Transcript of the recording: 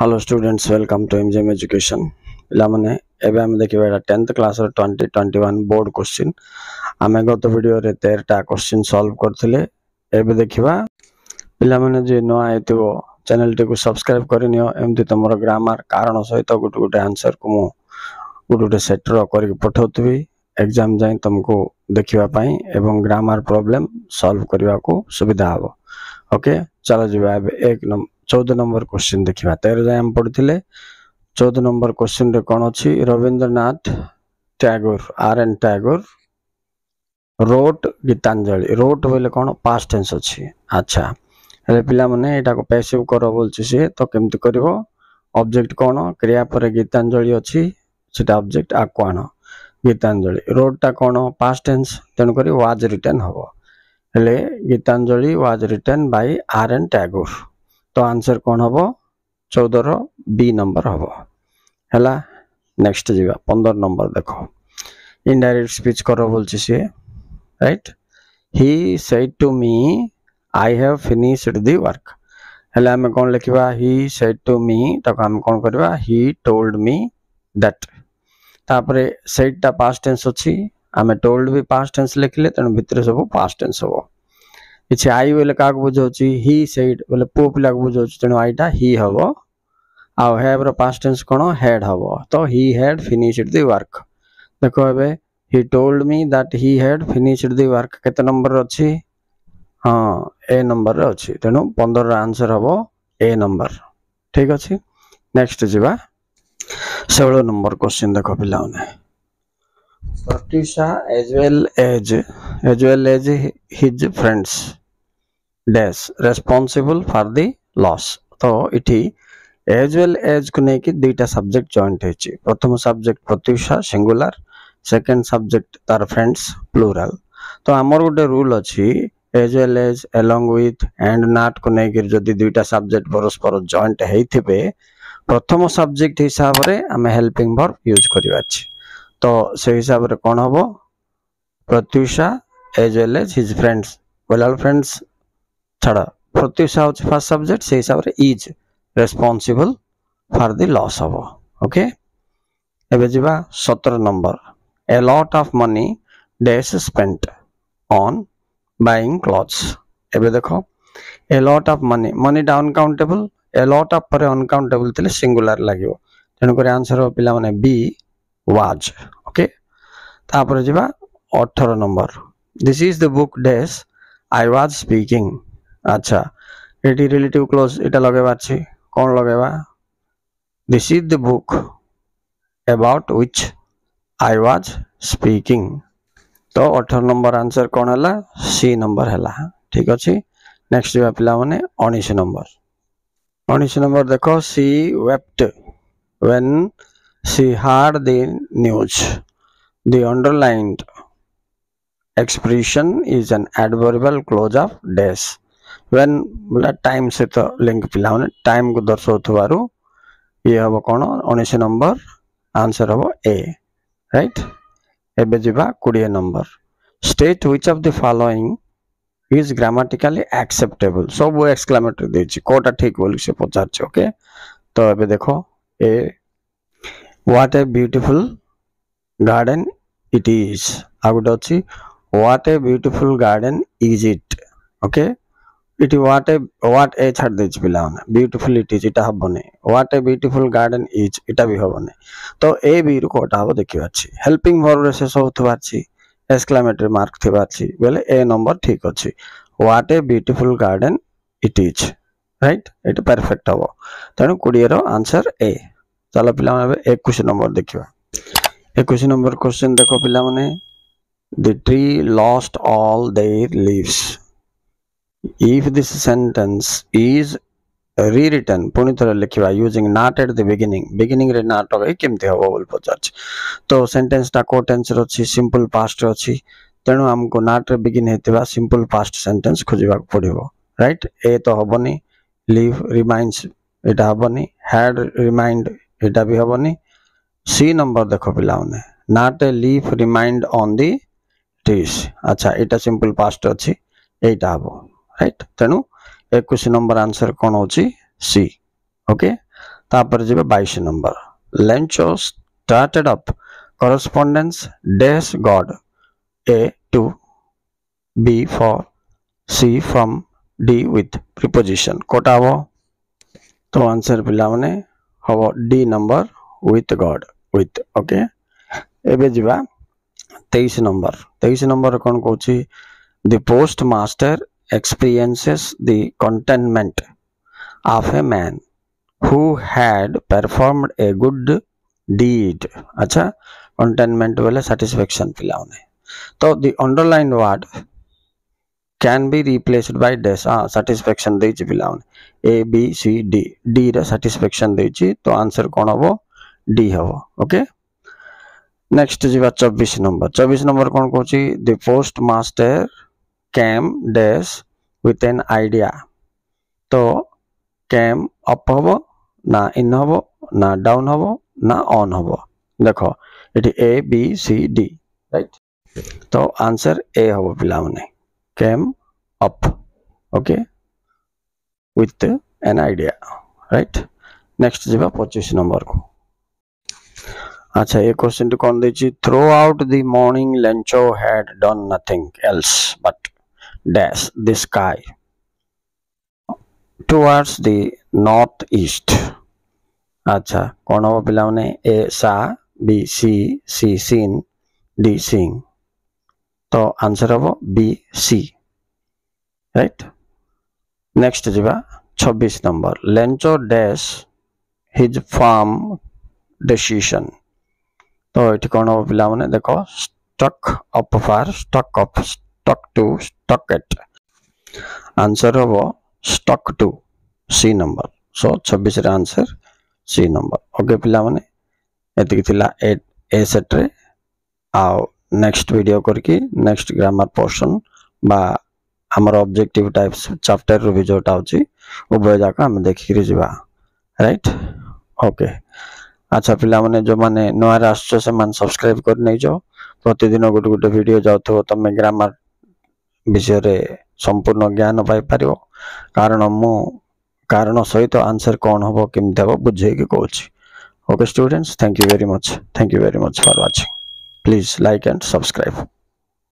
Hello students welcome to M G M education ପିଲାମାନେ ଏବେ ଆମେ ଦେଖିବା ଏଇଟା ଟେନ୍ଥ କ୍ଲାସ୍ର twenty twenty one board question ଆମେ ଗତ ଭିଡ଼ିଓରେ ତେରଟା କୋଶ୍ଚିନ୍ ସଲ୍ଭ କରିଥିଲେ ଏବେ ଦେଖିବା ପିଲାମାନେ ଯିଏ ନୂଆ ହେଇଥିବ ଚ୍ୟାନେଲ୍ଟିକୁ ସବସ୍କ୍ରାଇବ୍ କରିନିଅ ଏମିତି ତୁମର ଗ୍ରାମାର କାରଣ ସହିତ ଗୋଟେ ଗୋଟେ ଆନ୍ସର୍କୁ ମୁଁ ଗୋଟେ ଗୋଟେ ସେଟ୍ର କରିକି ପଠାଉଥିବି ଏକ୍ଜାମ୍ ଯାଏଁ ତୁମକୁ ଦେଖିବା ପାଇଁ ଏବଂ ଗ୍ରାମାର ପ୍ରୋବ୍ଲେମ୍ ସଲ୍ଭ କରିବାକୁ ସୁବିଧା ହେବ ଓକେ ଚାଲ ଯିବା ଏବେ ଏକ ନମ୍ବର ଚଉଦ ନମ୍ବର କୋଶ୍ଚିନ୍ ଦେଖିବା ତେର ଯାଏଁ ଆମେ ପଢ଼ିଥିଲେ ଚଉଦ ନମ୍ବର କୋଶ୍ଚିନ୍ରେ କ'ଣ ଅଛି Rabindranath Tagore R N Tagore wrote Gitanjali wrote ବୋଇଲେ କ'ଣ ପାଷ୍ଟ ଟେନ୍ସ ଅଛି ଆଚ୍ଛା ହେଲେ ପିଲାମାନେ ଏଇଟାକୁ ପେସିଭ୍ କର ବୋଲୁଛି ସିଏ ତ କେମିତି କରିବ ଅବଜେକ୍ଟ କ'ଣ କ୍ରିୟା ପରେ ଗୀତାଞ୍ଜଳି ଅଛି ସେଟା ଅବଜେକ୍ଟ ଆକୁ ଆଣ ଗୀତାଞ୍ଜଳି ରୋଡ଼ଟା କ'ଣ ପାଷ୍ଟ ଟେନ୍ସ ତେଣୁକରି ୱାଜ୍ ରିଟର୍ଣ୍ଣ ହେବ ହେଲେ Gitanjali was written by R N Tagore ତ ଆନ୍ସର କ'ଣ ହେବ ଚଉଦର ବି ନମ୍ବର ହେବ ହେଲା ନେକ୍ସଟ ଯିବା ପନ୍ଦର ନମ୍ବର ଦେଖ ଇନଡାଇରେକ୍ଟ ସ୍ପିଚ୍ କର ବୋଲଛି ସିଏ right he said to me I have finished the work ହେଲେ ଆମେ କ'ଣ ଲେଖିବା ହି ସେଇଟ୍ ଟୁ ମି ତାକୁ ଆମେ କ'ଣ କରିବା ହି ଟୋଲ୍ଡ ମି ଦ୍ୟାଟ୍ ତାପରେ ସେଇଟ୍ଟା ପାଷ୍ଟ ଟେନ୍ସ ଅଛି ଆମେ ଟୋଲ୍ଡ ବି ପାଷ୍ଟ ଟେନ୍ସ ଲେଖିଲେ ତେଣୁ ଭିତରେ ସବୁ ପାଷ୍ଟ ଟେନ୍ସ ହେବ କିଛି ଆଇ ବୋଇଲେ କାହାକୁ ବୁଝାଉଛି ହି ସେଇଟ୍ ବୋଇଲେ ପୁଅ ପିଲାକୁ ବୁଝାଉଛି ତେଣୁ ଆଇଟା ହି ହବ ଆଉ ହ୍ୟାଭ୍ର ପାଷ୍ଟ ଟେନ୍ସ କ'ଣ ହେଡ୍ ହବ ତ he had finished the work ଦେଖ ଏବେ he told me that he had finished the work କେତେ ନମ୍ବରରେ ଅଛି ହଁ ଏ ନମ୍ବରରେ ଅଛି ତେଣୁ ପନ୍ଦରର ଆନ୍ସର ହବ ଏ ନମ୍ବର ଠିକ୍ ଅଛି ନେକ୍ସଟ ଯିବା ଷୋହଳ ନମ୍ବର କ୍ୱେଶ୍ଚିନ୍ ଦେଖ ପିଲାମାନେ Satisha as well as as well as his friends dash responsible for the loss তো এটি as well as କୁ ନେଇକି ଦୁଇଟା ସବଜେକ୍ଟ ଜଏଣ୍ଟ ହେଇଛି ପ୍ରଥମ subject Pratyusha singular second subject ତାର ଫ୍ରେଣ୍ଡସ୍ ପ୍ଲୁରାଲ ତ ଆମର ଗୋଟେ ରୁଲ୍ ଅଛି as well as along with and নাটକୁ ନେଇକି ଯଦି ଦୁଇଟା ସବଜେକ୍ଟ ପରସ୍ପର ଜଏଣ୍ଟ ହେଇଥିବେ ପ୍ରଥମ ସବଜେକ୍ଟ ହିସାବରେ ଆମେ ହେଲ୍ପିଂ ଭର୍ବ ୟୁଜ୍ କରିବା ଅଛି ତ ସେଇ ହିସାବରେ କ'ଣ ହେବ Pratyusha as well as his friends ବୋଇଲାବେଳେ ଫ୍ରେଣ୍ଡସ୍ ଛାଡ଼ ପ୍ରତ୍ୟୁଷା ହେଉଛି ଫାର୍ଷ୍ଟ ସବଜେକ୍ଟ ସେଇ ହିସାବରେ is responsible for the loss ହେବ ଓକେ ଏବେ ଯିବା ସତର number a lot of money dash spent on buying clothes ଏବେ ଦେଖ ଏ ଲଟ୍ ଅଫ୍ ମନି ମନିଟା ଅନକାଉଣ୍ଟେବଲ୍ ଏ ଲଟ୍ ଅଫ୍ ପରେ ଅନକାଉଣ୍ଟେବଲ୍ ଥିଲେ ସିଙ୍ଗୁଲାର ଲାଗିବ ତେଣୁକରି ଆନ୍ସର ପିଲାମାନେ ବି ୱାଜ୍ ଓକେ ତାପରେ ଯିବା ଅଠର number this is the book dash I was speaking ଆଚ୍ଛା ଏଠି ରିଲେଟିଭ୍ କ୍ଲୋଜ୍ ଏଇଟା ଲଗେଇବାର ଅଛି କ'ଣ ଲଗେଇବା this is the book about which I was speaking ତ ଅଠର ନମ୍ବର ଆନ୍ସର୍ କ'ଣ ହେଲା ସି ନମ୍ବର ହେଲା ଠିକ୍ ଅଛି ନେକ୍ସଟ ଯିବା ପିଲାମାନେ ଉଣେଇଶ ନମ୍ବର ଉଣେଇଶ ନମ୍ବର ଦେଖ she wept when She heard the news. The underlined expression is an adverbial clause of dash. When बोला टाइम सहित लिंक पिला मैंने टाइम को दर्शाऊ तो ये हम कौन उन्नीस नंबर आंसर हम ए रईट एवं जावा कोड़े number state which of the following is grammatically acceptable सब एक्सक्लामेटरी देखिए कौटा ठीक बोल से पचार ओके तो ये देख A what a beautiful garden it is ఆవిడ వచ్చి what a beautiful garden is it okay ఇటు వాట్ ఏ వాట్ ఏ ଛାଡ଼ି ଦେଇଛି ପିଲାମାନେ ବ୍ୟୁଟିଫୁଲ୍ ଇଟ୍ ଇଜ୍ ଏଇଟା ହେବନି what a beautiful garden is ଏଇଟା ବି ହେବନି ତ ଏ ବିରୁ କେଉଁଟା ହେବ ଦେଖିବାର ଅଛି ହେଲ୍ପିଂ ଭର୍ବରେ ସେ ସବୁ ଥିବାର ଅଛି ଏକ୍ସକ୍ଲାମେଟେରୀ ମାର୍କ ଥିବାର ଅଛି ବୋଲେ ଏ ନମ୍ବର ଠିକ୍ ଅଛି what a beautiful garden it is right ଏଇଟା ପରଫେକ୍ଟ ହେବ ତେଣୁ କୋଡ଼ିଏର ଆନ୍ସର୍ ଏ ଚାଲ ପିଲାମାନେ ଏବେ ଏକୋଇଶ ନମ୍ବର ଦେଖିବା ଏକୋଇଶ ନମ୍ବର କ୍ୱେଶ୍ଚିନ୍ ଦେଖ ପିଲାମାନେ the tree lost all their leaves if this sentence is rewritten ପୁଣି ଥରେ ଲିଖିବା using not at the beginning ବିଗିନିଂରେ ନାଟ୍ ଏଇ କେମିତି ହେବ ବୋଲି ପଚାରୁଛି ତ ସେଣ୍ଟେନ୍ସଟା କୋଉ ଟେନ୍ସରେ ଅଛି ସିମ୍ପଲ ପାଷ୍ଟରେ ଅଛି ତେଣୁ ଆମକୁ ନାଟ୍ରେ ବିଗିନ୍ ହେଇଥିବା ସିମ୍ପଲ ପାଷ୍ଟ ସେଣ୍ଟେନ୍ସ ଖୋଜିବାକୁ ପଡ଼ିବ ରାଇଟ୍ ଏ ତ ହେବନି ଲିଭ୍ ରିମାଇଣ୍ଡସ୍ ଏଇଟା ହେବନି ହ୍ୟାଡ୍ ରିମାଇଣ୍ଡ ଏଇଟା ବି ହେବନି ସି ନମ୍ବର ଦେଖ ପିଲାମାନେ not a leaf remained on the trees ଆଚ୍ଛା ଏଇଟା ସିମ୍ପଲ୍ ପାଷ୍ଟ ଅଛି ଏଇଟା ହେବ ରାଇଟ୍ ତେଣୁ ଏକୋଇଶ ନମ୍ବର ଆନ୍ସର କ'ଣ ହେଉଛି ସି ଓକେ ତାପରେ ଯିବେ ବାଇଶ number Lencho started up correspondence dash god a to b for c from d with preposition কোটা হব তো আনসার পিলামানে হব D number with God with okay এবে যা তেইশ নম্বর তেইশ নম্বর কোণ কৌছি the post master experiences the contentment of a man who had performed a good deed अच्छा कंटेनमेंट बोले सैटिस्फेक्शन पिलाने तो the underline word can be replaced by dash ah satisfaction ଦେଇଛି ପିଲାମାନେ a b c d d ର satisfaction ଦେଇଛି ତ answer କ'ଣ ହବ d ହବ ଓକେ ନେକ୍ସଟ ଯିବା 24 ନମ୍ବର 24 ନମ୍ବର କ'ଣ କହୁଛି the post master came dash with an idea ତ କେମ୍ ଅପ୍ ହବ ନା ଇନ୍ ହବ ନା ଡାଉନ୍ ହବ ନା ଅନ୍ ହବ ଦେଖ ଏଠି A B C D right ତ ଆନ୍ସର ଏ ହବ ପିଲାମାନେ came up okay with an idea right next jiba 25 number ko acha question to kon dechi throughout the morning lencho had done nothing else but dash the sky towards the northeast acha kon ho pilaune a sa b c c sin sing तो answer हम B C right next जीवा छब्बीस number Lencho dash his farm decision तो ये कौन हम पाने देख stuck up for stuck up stuck to stuck at answer हम stuck to C number so छब्बीस आंसर सी नंबर ओके पाने ये एट ए सेट्रे आ নেক্সট ভিডিዮ କରିକି ନେକ୍ସଟ ଗ୍ରାମାର ପୋର୍ସନ୍ ବା ଆମର ଅବଜେକ୍ଟିଭ ଟାଇପ୍ସ ଚାପ୍ଟରର ବି ଯେଉଁଟା ଅଛି ଉଭୟ ଯାକ ଆମେ ଦେଖିକିରି ଯିବା ରାଇଟ୍ ଓକେ ଆଚ୍ଛା ପିଲାମାନେ ଯେଉଁମାନେ ନୂଆରେ ଆସୁଛ ସେମାନେ ସବସ୍କ୍ରାଇବ୍ କରି ନେଇଛ ପ୍ରତିଦିନ ଗୋଟେ ଗୋଟେ ଭିଡ଼ିଓ ଯାଉଥିବ ତମେ ଗ୍ରାମାର ବିଷୟରେ ସମ୍ପୂର୍ଣ୍ଣ ଜ୍ଞାନ ପାଇପାରିବ କାରଣ ମୁଁ କାରଣ ସହିତ ଆନ୍ସର କ'ଣ ହେବ କେମିତି ହେବ ବୁଝେଇକି କହୁଛି Okay, students, thank you very much. Thank you very much for watching. please like and subscribe